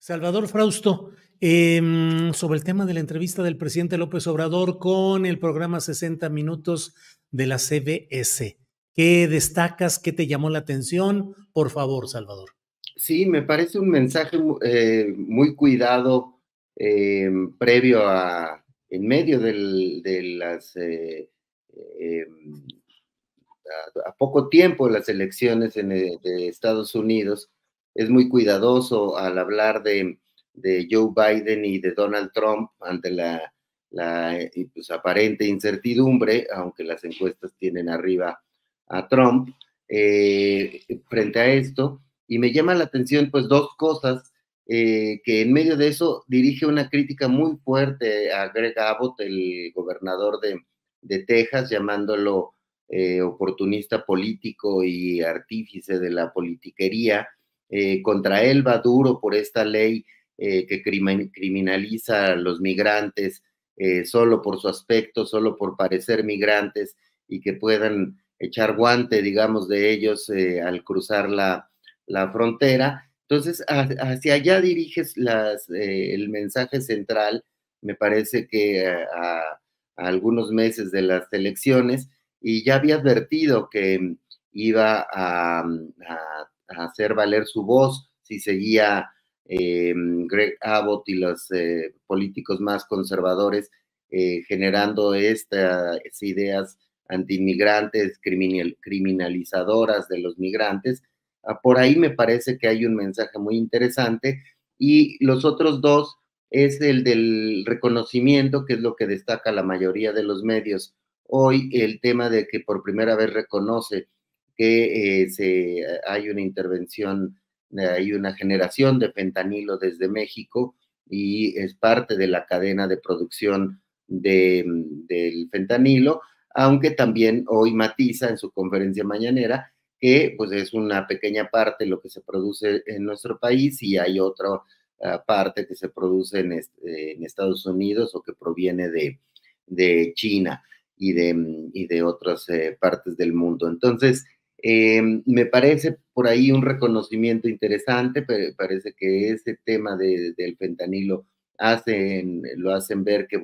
Salvador Frausto, em, sobre el tema de la entrevista del presidente López Obrador con el programa 60 Minutos de la CBS. ¿Qué destacas? ¿Qué te llamó la atención? Por favor, Salvador. Sí, me parece un mensaje eh, muy cuidado em, previo a, en medio de las, eh, em, a, poco tiempo de las elecciones en, eh, de Estados Unidos, es muy cuidadoso al hablar de, de Joe Biden y de Donald Trump ante la, pues, aparente incertidumbre, aunque las encuestas tienen arriba a Trump, eh, frente a esto. Y me llama la atención pues dos cosas, eh, que en medio de eso dirige una crítica muy fuerte a Greg Abbott, el gobernador de, de Texas, llamándolo eh, oportunista político y artífice de la politiquería eh, contra él va duro por esta ley eh, que criminaliza a los migrantes eh, solo por su aspecto, solo por parecer migrantes y que puedan echar guante, digamos, de ellos al cruzar la, frontera. Entonces, hacia allá diriges el mensaje central, me parece que a, algunos meses de las elecciones, y ya había advertido que iba a hacer valer su voz si seguía eh, Greg Abbott y los eh, políticos más conservadores eh, generando estas ideas antiinmigrantes, criminal, criminalizadoras de los migrantes. Ah, por ahí me parece que hay un mensaje muy interesante. Y los otros dos es el del reconocimiento, que es lo que destaca la mayoría de los medios. Hoy el tema de que por primera vez reconoce que eh, se, eh, hay una intervención, eh, hay una generación de fentanilo desde México y es parte de la cadena de producción mm, del fentanilo, aunque también hoy matiza en su conferencia mañanera que pues es una pequeña parte lo que se produce en nuestro país y hay otra parte que se produce en, Estados Unidos o que proviene de, de China y de, mm, y de otras partes del mundo. Entonces, Em, me parece por ahí un reconocimiento interesante, pero parece que ese tema de, del fentanilo hacen, lo hacen ver que,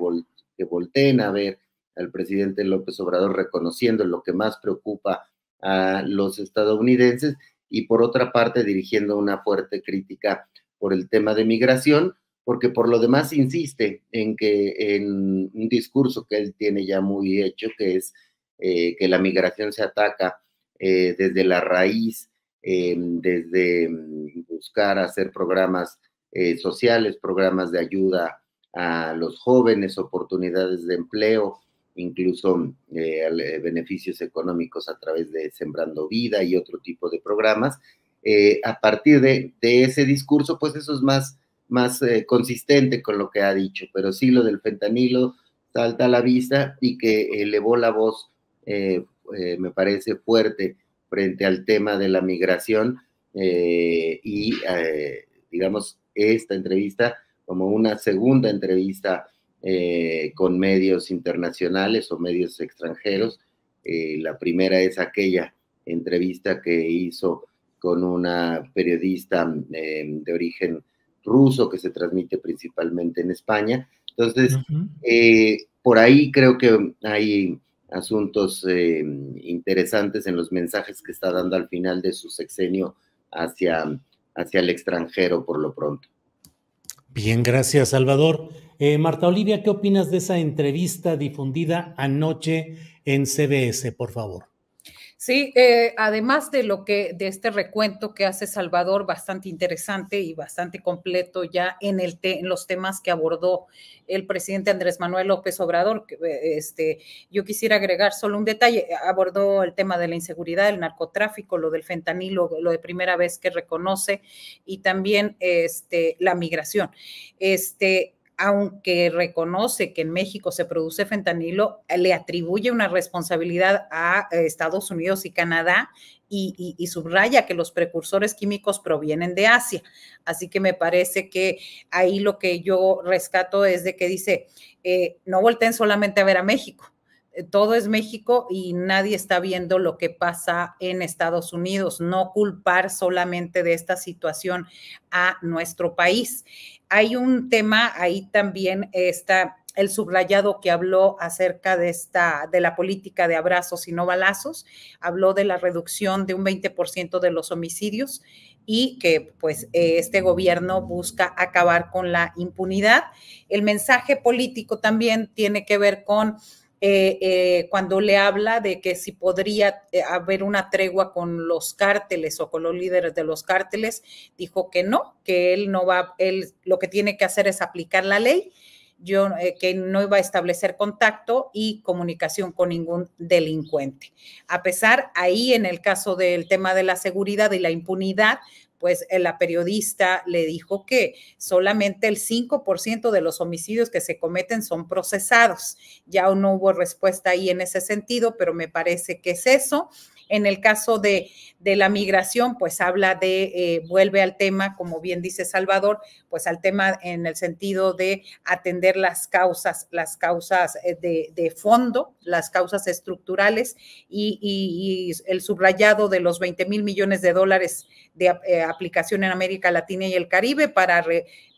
que volteen a ver al presidente López Obrador reconociendo lo que más preocupa a los estadounidenses y por otra parte dirigiendo una fuerte crítica por el tema de migración, porque por lo demás insiste en que en un discurso que él tiene ya muy hecho, que es eh, que la migración se ataca eh, desde la raíz, eh, desde mm, buscar hacer programas eh, sociales, programas de ayuda a los jóvenes, oportunidades de empleo, incluso mm, beneficios económicos a través de Sembrando Vida y otro tipo de programas. a partir de, ese discurso, pues eso es más, más consistente con lo que ha dicho, pero sí lo del fentanilo salta a la vista y que elevó la voz eh, me parece, fuerte frente al tema de la migración eh, y, eh, digamos, esta entrevista como una segunda entrevista con medios internacionales o medios extranjeros. la primera es aquella entrevista que hizo con una periodista em, de origen ruso que se transmite principalmente en España. Entonces, por ahí creo que hay asuntos eh, interesantes en los mensajes que está dando al final de su sexenio hacia, hacia el extranjero por lo pronto. Bien, gracias Salvador. Eh, Marta Olivia, ¿qué opinas de esa entrevista difundida anoche en CBS, por favor? Sí, eh, además de lo que de este recuento que hace Salvador, bastante interesante y bastante completo ya en el en los temas que abordó el presidente Andrés Manuel López Obrador. Eh, este, yo quisiera agregar solo un detalle. Abordó el tema de la inseguridad, el narcotráfico, lo del fentanilo, lo de primera vez que reconoce y también este, la migración. Este, aunque reconoce que en México se produce fentanilo, le atribuye una responsabilidad a eh, Estados Unidos y Canadá y, subraya que los precursores químicos provienen de Asia. Así que me parece que ahí lo que yo rescato es de que dice, eh, no volten solamente a ver a México, eh, todo es México y nadie está viendo lo que pasa en Estados Unidos, no culpar solamente de esta situación a nuestro país. Hay un tema ahí también está el subrayado que habló acerca de esta de la política de abrazos y no balazos, habló de la reducción de un 20% de los homicidios y que pues eh, este gobierno busca acabar con la impunidad. El mensaje político también tiene que ver con eh, eh, cuando le habla de que si podría eh, haber una tregua con los cárteles o con los líderes de los cárteles, dijo que no, que él no va, él lo que tiene que hacer es aplicar la ley, yo, que no iba a establecer contacto y comunicación con ningún delincuente. A pesar, ahí en el caso del tema de la seguridad y la impunidad, pues eh, la periodista le dijo que solamente el 5% de los homicidios que se cometen son procesados. Ya no hubo respuesta ahí en ese sentido, pero me parece que es eso. En el caso de, la migración, pues habla de, eh, vuelve al tema, como bien dice Salvador, pues al tema en el sentido de atender las causas, las causas eh, de, fondo, las causas estructurales y, el subrayado de los 20 mil millones de dólares de eh, aplicación en América Latina y el Caribe para...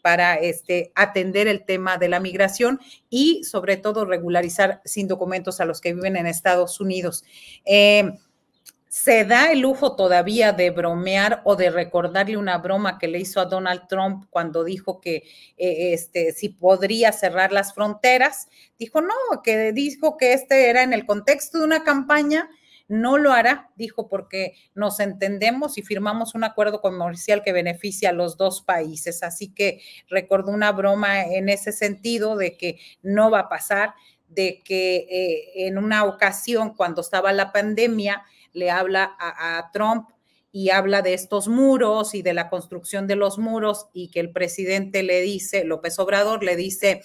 para este, atender el tema de la migración y sobre todo regularizar sin documentos a los que viven en Estados Unidos se da el lujo todavía de bromear o de recordarle una broma que le hizo a Donald Trump cuando dijo que eh, este, si podría cerrar las fronteras. Dijo no, que dijo que este era en el contexto de una campaña, no lo hará, dijo, porque nos entendemos y firmamos un acuerdo comercial que beneficia a los dos países. Así que recordó una broma en ese sentido de que no va a pasar, de que eh, en una ocasión cuando estaba la pandemia, le habla a, Trump y habla de estos muros y de la construcción de los muros y que el presidente le dice, López Obrador le dice,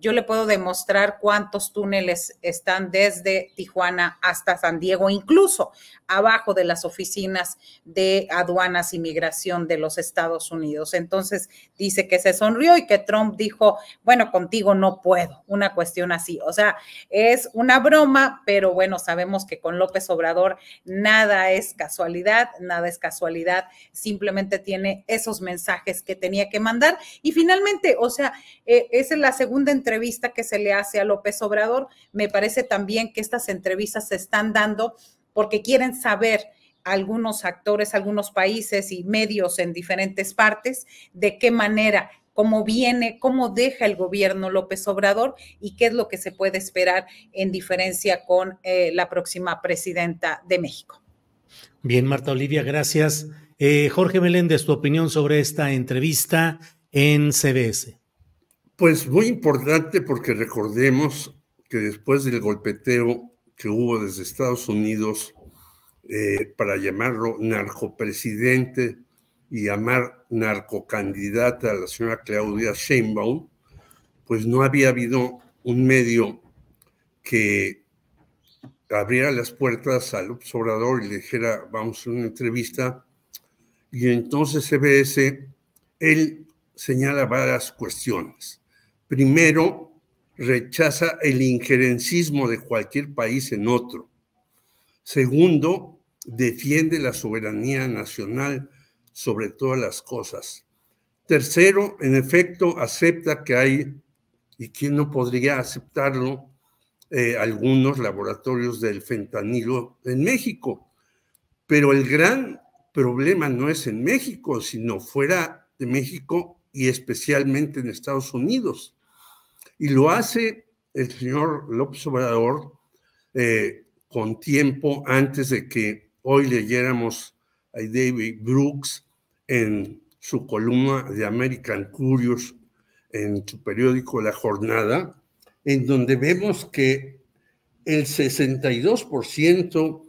yo le puedo demostrar cuántos túneles están desde Tijuana hasta San Diego, incluso abajo de las oficinas de aduanas y migración de los Estados Unidos. Entonces dice que se sonrió y que Trump dijo, bueno, contigo no puedo, una cuestión así. O sea, es una broma, pero bueno, sabemos que con López Obrador nada es casualidad, nada es casualidad, simplemente tiene esos mensajes que tenía que mandar. Y finalmente, o sea, eh, esa es la segunda entrevista entrevista que se le hace a López Obrador. Me parece también que estas entrevistas se están dando porque quieren saber algunos actores, algunos países y medios en diferentes partes, de qué manera, cómo viene, cómo deja el gobierno López Obrador y qué es lo que se puede esperar en diferencia con eh, la próxima presidenta de México. Bien, Marta Olivia, gracias. Eh, Jorge Meléndez, tu opinión sobre esta entrevista en CBS. Pues muy importante porque recordemos que después del golpeteo que hubo desde Estados Unidos eh, para llamarlo narcopresidente y llamar narcocandidata a la señora Claudia Sheinbaum, pues no había habido un medio que abriera las puertas al observador y le dijera, vamos a una entrevista. Y entonces CBS, él señala varias cuestiones. Primero, rechaza el injerencismo de cualquier país en otro. Segundo, defiende la soberanía nacional sobre todas las cosas. Tercero, en efecto, acepta que hay, y quién no podría aceptarlo, eh, algunos laboratorios del fentanilo en México. Pero el gran problema no es en México, sino fuera de México y especialmente en Estados Unidos. Y lo hace el señor López Obrador eh, con tiempo antes de que hoy leyéramos a David Brooks en su columna de American Curious en su periódico La Jornada, en donde vemos que el 62%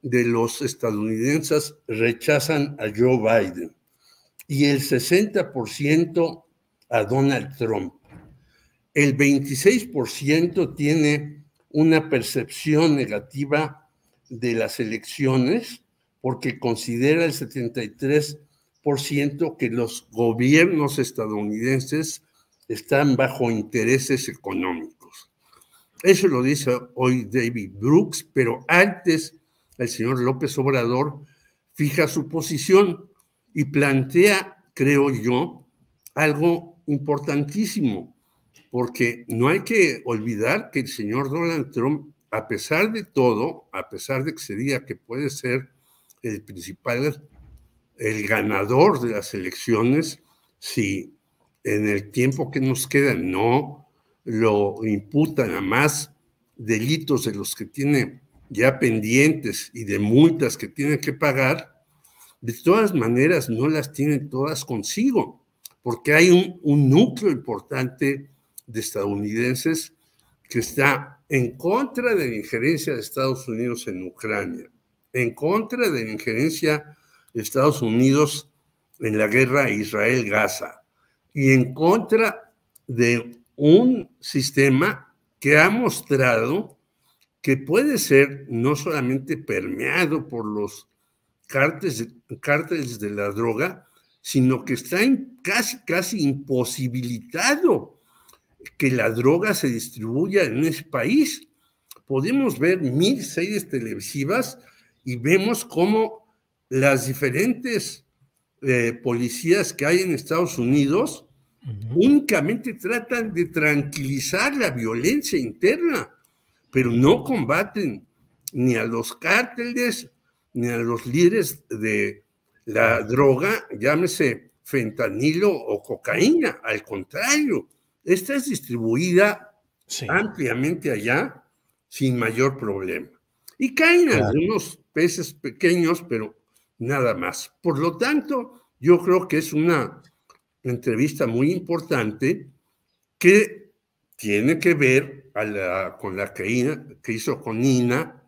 de los estadounidenses rechazan a Joe Biden y el 60% a Donald Trump el 26% tiene una percepción negativa de las elecciones porque considera el 73% que los gobiernos estadounidenses están bajo intereses económicos. Eso lo dice hoy David Brooks, pero antes el señor López Obrador fija su posición y plantea, creo yo, algo importantísimo porque no hay que olvidar que el señor Donald Trump, a pesar de todo, a pesar de que sería que puede ser el principal, el ganador de las elecciones, si en el tiempo que nos queda no lo imputan a más delitos de los que tiene ya pendientes y de multas que tiene que pagar, de todas maneras no las tienen todas consigo, porque hay un, un núcleo importante de estadounidenses que está en contra de la injerencia de Estados Unidos en Ucrania, en contra de la injerencia de Estados Unidos en la guerra Israel-Gaza y en contra de un sistema que ha mostrado que puede ser no solamente permeado por los cárteles de, la droga, sino que está casi, casi imposibilitado que la droga se distribuya en ese país. Podemos ver mil series televisivas y vemos cómo las diferentes eh, policías que hay en Estados Unidos únicamente tratan de tranquilizar la violencia interna, pero no combaten ni a los cárteles ni a los líderes de la droga, llámese fentanilo o cocaína, al contrario, esta es distribuida ampliamente allá sin mayor problema. Y caen algunos peces pequeños, pero nada más. Por lo tanto, yo creo que es una entrevista muy importante que tiene que ver con la que, que, hizo con Nina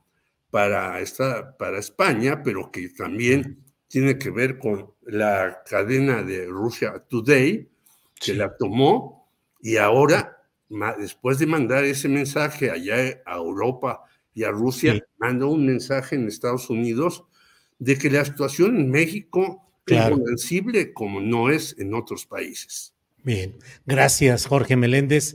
para, esta, para España, pero que también tiene que ver con la cadena de Rusia Today, que la tomó y ahora, después de mandar ese mensaje allá a Europa y a Rusia, mando mandó un mensaje en Estados Unidos de que la situación en México es condensible como no es en otros países. Bien, gracias Jorge Meléndez.